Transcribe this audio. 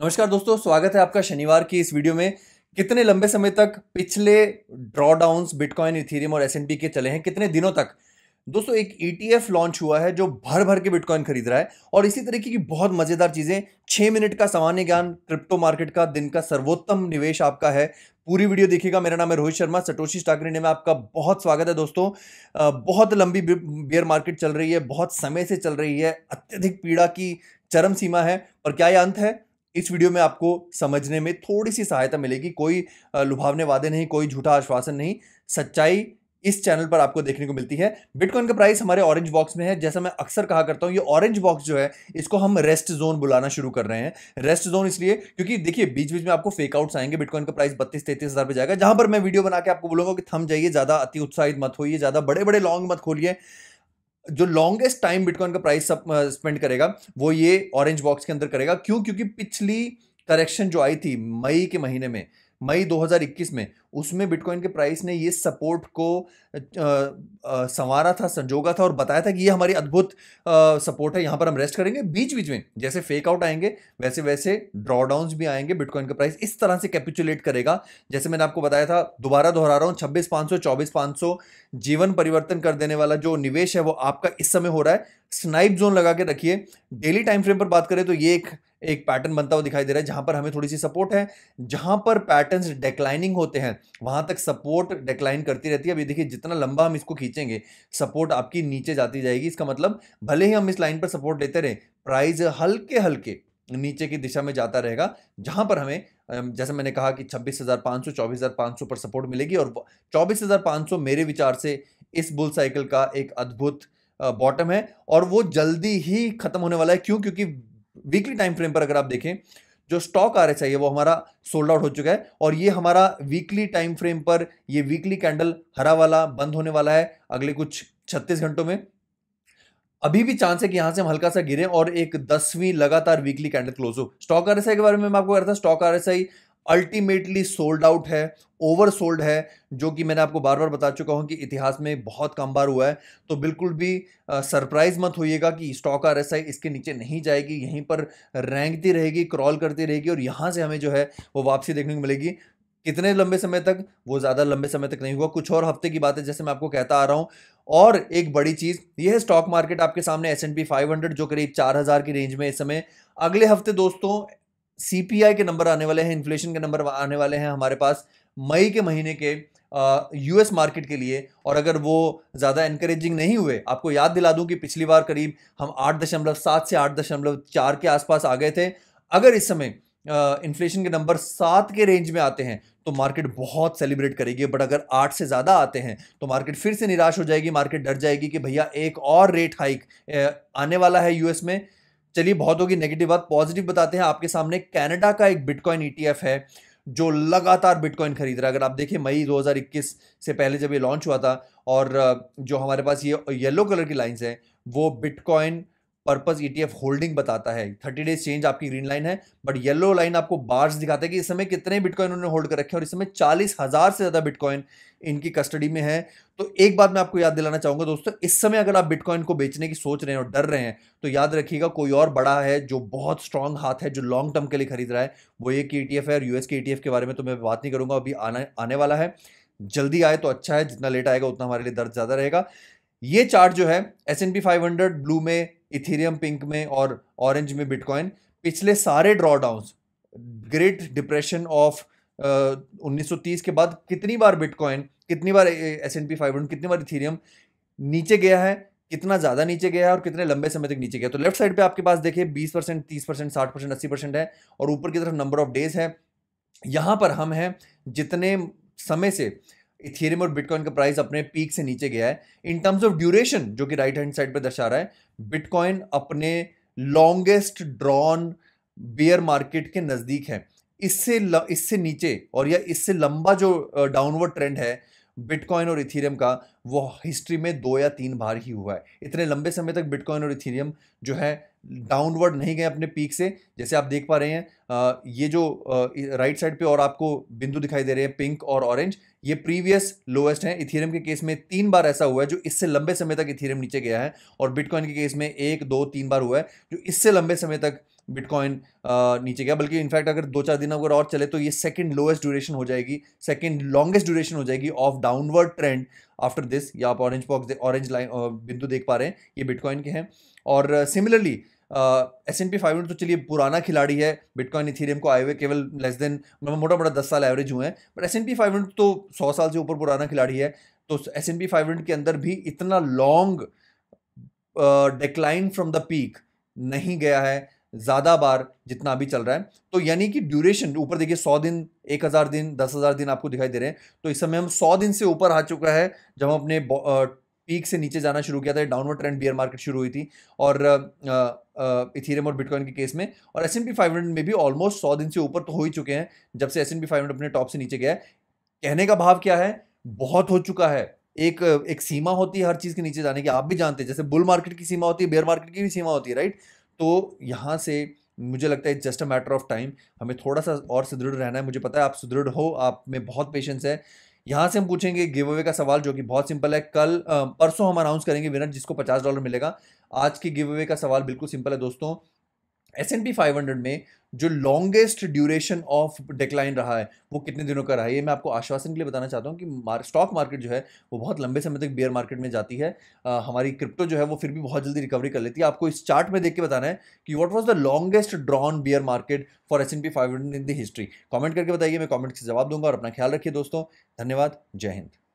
नमस्कार दोस्तों स्वागत है आपका शनिवार की इस वीडियो में कितने लंबे समय तक पिछले ड्रॉडाउंस बिटकॉइन इथेरियम और एस के चले हैं कितने दिनों तक दोस्तों एक ईटीएफ e लॉन्च हुआ है जो भर भर के बिटकॉइन खरीद रहा है और इसी तरीके की बहुत मज़ेदार चीज़ें छह मिनट का सामान्य ज्ञान क्रिप्टो मार्केट का दिन का सर्वोत्तम निवेश आपका है पूरी वीडियो देखिएगा मेरा नाम है रोहित शर्मा सटोशी स्टॉक ने में आपका बहुत स्वागत है दोस्तों बहुत लंबी बियर मार्केट चल रही है बहुत समय से चल रही है अत्यधिक पीड़ा की चरम सीमा है पर क्या यह अंत है इस वीडियो में आपको समझने में थोड़ी सी सहायता मिलेगी कोई लुभावने वादे नहीं कोई झूठा आश्वासन नहीं सच्चाई इस चैनल पर आपको देखने को मिलती है बिटकॉइन का प्राइस हमारे ऑरेंज बॉक्स में है जैसा मैं अक्सर कहा करता हूं ये ऑरेंज बॉक्स जो है इसको हम रेस्ट जोन बुलाना शुरू कर रहे हैं रेस्ट जोन इसलिए क्योंकि देखिए बीच बीच में आपको फेकआउट्स आएंगे बिटकॉइन का प्राइस बत्तीस तैतीस हज़ार पर जाएगा जहां पर मैं वीडियो बना के आपको बोलूंगा कि थम जाइए ज़्यादा अति उत्साहित मत होइए ज़्यादा बड़े बड़े लॉन्ग मत खोलिए जो लॉन्गेस्ट टाइम बिटकॉइन का प्राइस स्पेंड uh, करेगा वो ये ऑरेंज बॉक्स के अंदर करेगा क्यों क्योंकि पिछली करेक्शन जो आई थी मई के महीने में मई 2021 में उसमें बिटकॉइन के प्राइस ने ये सपोर्ट को संवारा था संजोगा था और बताया था कि ये हमारी अद्भुत सपोर्ट है यहाँ पर हम रेस्ट करेंगे बीच बीच में जैसे फेक आउट आएंगे वैसे वैसे ड्रॉडाउन भी आएंगे बिटकॉइन का प्राइस इस तरह से कैपिचुलेट करेगा जैसे मैंने आपको बताया था दोबारा दोहरा रहा हूँ छब्बीस पाँच सौ चौबीस पाँच सौ जीवन परिवर्तन कर देने वाला जो निवेश है वो आपका इस समय हो रहा है स्नाइप जोन लगा के रखिए डेली टाइम फ्रेम पर बात करें तो ये एक एक पैटर्न बनता हुआ दिखाई दे रहा है जहां पर हमें थोड़ी सी सपोर्ट है जहां पर पैटर्न्स डेक्लाइनिंग होते हैं वहां तक सपोर्ट डेक्लाइन करती रहती है अभी देखिए जितना लंबा हम इसको खींचेंगे सपोर्ट आपकी नीचे जाती जाएगी इसका मतलब भले ही हम इस लाइन पर सपोर्ट लेते रहे प्राइस हल्के हल्के नीचे की दिशा में जाता रहेगा जहां पर हमें जैसे मैंने कहा कि 26,500 24,500 पर सपोर्ट मिलेगी और 24,500 मेरे विचार से इस बुल साइकिल का एक अद्भुत बॉटम है और वो जल्दी ही खत्म होने वाला है क्यों क्योंकि वीकली टाइम फ्रेम पर अगर आप देखें जो स्टॉक आर एस है वो हमारा सोल्ड आउट हो चुका है और ये हमारा वीकली टाइम फ्रेम पर ये वीकली कैंडल हरा वाला बंद होने वाला है अगले कुछ छत्तीस घंटों में अभी भी चांस है कि यहां से हम हल्का सा गिरे और एक दसवीं लगातार वीकली कैंडल क्लोज हो स्टॉक आर के बारे में मैं आपको कह रहा था stock R ultimately sold out है ओवर सोल्ड है जो कि मैंने आपको बार बार बता चुका हूँ कि इतिहास में बहुत कम बार हुआ है तो बिल्कुल भी सरप्राइज मत होइएगा कि स्टॉक आर एस आई इसके नीचे नहीं जाएगी यहीं पर रैंकती रहेगी क्रॉल करती रहेगी और यहाँ से हमें जो है वो वापसी देखने को मिलेगी कितने लंबे समय तक वो ज़्यादा लंबे समय तक नहीं हुआ कुछ और हफ्ते की बात है जैसे मैं आपको कहता आ रहा हूँ और एक बड़ी चीज़ यह है स्टॉक मार्केट आपके सामने S N P five hundred जो करीब चार हज़ार की रेंज में इस समय अगले हफ्ते दोस्तों सीपीआई के नंबर आने वाले हैं इन्फ्लेशन के नंबर आने वाले हैं हमारे पास मई के महीने के यूएस मार्केट के लिए और अगर वो ज़्यादा इंकरेजिंग नहीं हुए आपको याद दिला दूं कि पिछली बार करीब हम आठ दशमलव सात से आठ दशमलव चार के आसपास आ गए थे अगर इस समय इन्फ्लेशन के नंबर सात के रेंज में आते हैं तो मार्केट बहुत सेलिब्रेट करेगी बट अगर आठ से ज़्यादा आते हैं तो मार्केट फिर से निराश हो जाएगी मार्केट डर जाएगी कि भैया एक और रेट हाइक आने वाला है यूएस में चलिए बहुत होगी नेगेटिव बात पॉजिटिव बताते हैं आपके सामने कनाडा का एक बिटकॉइन ईटीएफ e है जो लगातार बिटकॉइन खरीद रहा है अगर आप देखें मई 2021 से पहले जब ये लॉन्च हुआ था और जो हमारे पास ये येलो कलर की लाइंस हैं वो बिटकॉइन पर्पज ईटीएफ होल्डिंग बताता है थर्टी डेज चेंज आपकी ग्रीन लाइन है बट येलो लाइन आपको बार्स दिखाता है कि इस समय कितने बिटकॉइन उन्होंने होल्ड कर रखे हैं और इस समय चालीस हज़ार से ज़्यादा बिटकॉइन इनकी कस्टडी में है तो एक बात मैं आपको याद दिलाना चाहूंगा दोस्तों इस समय अगर आप बिटकॉइन को बेचने की सोच रहे हैं और डर रहे हैं तो याद रखिएगा कोई और बड़ा है जो बहुत स्ट्रांग हाथ है जो लॉन्ग टर्म के लिए खरीद रहा है वो एक ई e है और यूएस के ई e के बारे में तो मैं बात नहीं करूंगा अभी आने आने वाला है जल्दी आए तो अच्छा है जितना लेट आएगा उतना हमारे लिए दर्द ज़्यादा रहेगा ये चार्ट जो है S N P five hundred blue में इथेरियम पिंक में और ऑरेंज में बिटकॉइन पिछले सारे ड्रॉडाउंस ग्रेट डिप्रेशन ऑफ उन्नीस सौ तीस के बाद कितनी बार बिटकॉइन कितनी बार S N P five hundred कितनी बार इथेरियम नीचे गया है कितना ज़्यादा नीचे गया है और कितने लंबे समय तक नीचे गया तो लेफ्ट साइड पे आपके पास देखिए 20 परसेंट तीस परसेंट साठ परसेंट अस्सी परसेंट है और ऊपर की तरफ नंबर ऑफ डेज है यहाँ पर हम हैं जितने समय से इथेरियम और बिटकॉइन का प्राइस अपने पीक से नीचे गया है इन टर्म्स ऑफ ड्यूरेशन जो कि राइट हैंड साइड पर दर्शा रहा है बिटकॉइन अपने लॉन्गेस्ट ड्रॉन बेयर मार्केट के नज़दीक है इससे इससे नीचे और या इससे लंबा जो डाउनवर्ड ट्रेंड है बिटकॉइन और इथेरियम का वो हिस्ट्री में दो या तीन बार ही हुआ है इतने लंबे समय तक बिटकॉइन और इथेरियम जो है डाउनवर्ड नहीं गए अपने पीक से जैसे आप देख पा रहे हैं ये जो राइट साइड पे और आपको बिंदु दिखाई दे रहे हैं पिंक और ऑरेंज ये प्रीवियस लोएस्ट हैं इथेरियम के केस में तीन बार ऐसा हुआ है जो इससे लंबे समय तक इथेरियम नीचे गया है और बिटकॉइन के केस में एक दो तीन बार हुआ है जो इससे लंबे समय तक बिटकॉइन uh, नीचे गया बल्कि इनफैक्ट अगर दो चार दिन अगर और चले तो ये सेकंड लोएस्ट ड्यूरेशन हो जाएगी सेकंड लॉन्गेस्ट ड्यूरेशन हो जाएगी of downward trend after this या आप ऑरेंज बॉक्स ऑरेंज लाइन बिंदु देख पा रहे हैं ये बिटकॉइन के हैं और similarly S N P five hundred तो चलिए पुराना खिलाड़ी है बिटकॉइन इथीरियम को आए हुए केवल लेस मतलब देन मोटा मोटा दस साल एवरेज हुए हैं but S N P five hundred तो सौ साल से ऊपर पुराना खिलाड़ी है तो S N P five hundred के अंदर भी इतना long decline from the peak नहीं गया है ज़्यादा बार जितना अभी चल रहा है तो यानी कि ड्यूरेशन ऊपर देखिए सौ दिन एक हज़ार दिन दस हज़ार दिन आपको दिखाई दे रहे हैं तो इस समय हम सौ दिन से ऊपर आ चुका है जब हम अपने पीक से नीचे जाना शुरू किया था डाउनवर्ड ट्रेंड बियर मार्केट शुरू हुई थी और इथीरियम और बिटकॉइन के केस में और S N P five hundred में भी ऑलमोस्ट सौ दिन से ऊपर तो हो ही चुके हैं जब से S N P five hundred अपने टॉप से नीचे गया है कहने का भाव क्या है बहुत हो चुका है एक एक सीमा होती है हर चीज़ के नीचे जाने की आप भी जानते हैं जैसे बुल मार्केट की सीमा होती है बेयर मार्केट की भी सीमा होती है राइट तो यहाँ से मुझे लगता है just a matter of time हमें थोड़ा सा और सुदृढ़ रहना है मुझे पता है आप सुदृढ़ हो आप में बहुत पेशेंस है यहाँ से हम पूछेंगे गिव अवे का सवाल जो कि बहुत सिंपल है कल परसों हम अनाउंस करेंगे विनर जिसको पचास डॉलर मिलेगा आज की गिव अवे का सवाल बिल्कुल सिंपल है दोस्तों S N P five hundred में जो लॉन्गेस्ट ड्यूरेशन ऑफ डिक्लाइन रहा है वो कितने दिनों का रहा है ये मैं आपको आश्वासन के लिए बताना चाहता हूँ कि स्टॉक मार्केट जो है वो बहुत लंबे समय तक बियर मार्केट में जाती है आ, हमारी क्रिप्टो जो है वो फिर भी बहुत जल्दी रिकवरी कर लेती है आपको इस चार्ट में देख के बताना है कि what was the longest drawn bear market for S N P five hundred in the history comment करके बताइए मैं कॉमेंट से जवाब दूंगा और अपना ख्याल रखिए दोस्तों धन्यवाद जय हिंद